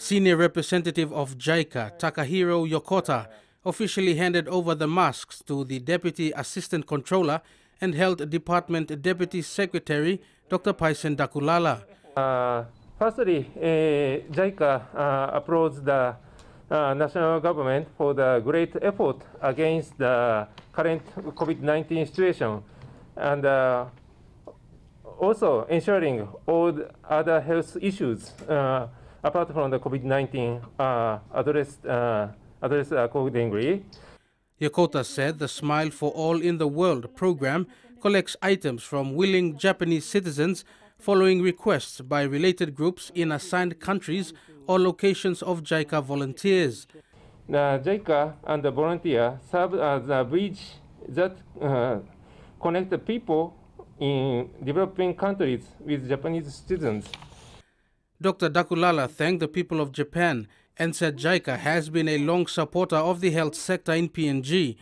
Senior representative of JICA, Takahiro Yokota, officially handed over the masks to the Deputy Assistant Controller and Health Department Deputy Secretary, Dr. Paisen Dakulala. Uh, firstly, eh, uh, JICA uh, the uh, national government for the great effort against the current COVID-19 situation and uh, also ensuring all other health issues uh, apart from the COVID-19 are uh, addressed, uh, addressed accordingly. Uh, Yokota said the Smile for All in the World program collects items from willing Japanese citizens following requests by related groups in assigned countries or locations of JICA volunteers. The JICA and the volunteer serve as a bridge that uh, connect people in developing countries with Japanese citizens. Dr. Dakulala thanked the people of Japan and said JICA has been a long supporter of the health sector in PNG.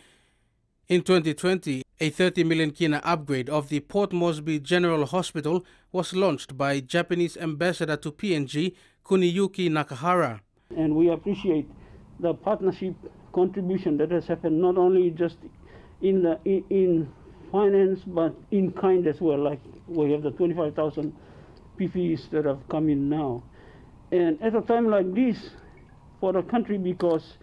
In 2020, a 30 million kina upgrade of the Port Moresby General Hospital was launched by Japanese ambassador to PNG, Kuniyuki Nakahara. And we appreciate the partnership contribution that has happened not only just in the, in, in finance but in kind as well. Like we have the 25,000 PPEs that have come in now. And at a time like this, for the country, because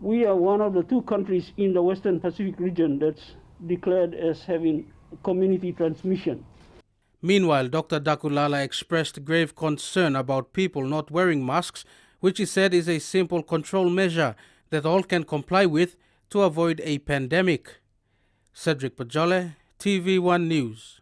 we are one of the two countries in the Western Pacific region that's declared as having community transmission. Meanwhile, Dr. Dakulala expressed grave concern about people not wearing masks, which he said is a simple control measure that all can comply with to avoid a pandemic. Cedric Pajole, TV1 News.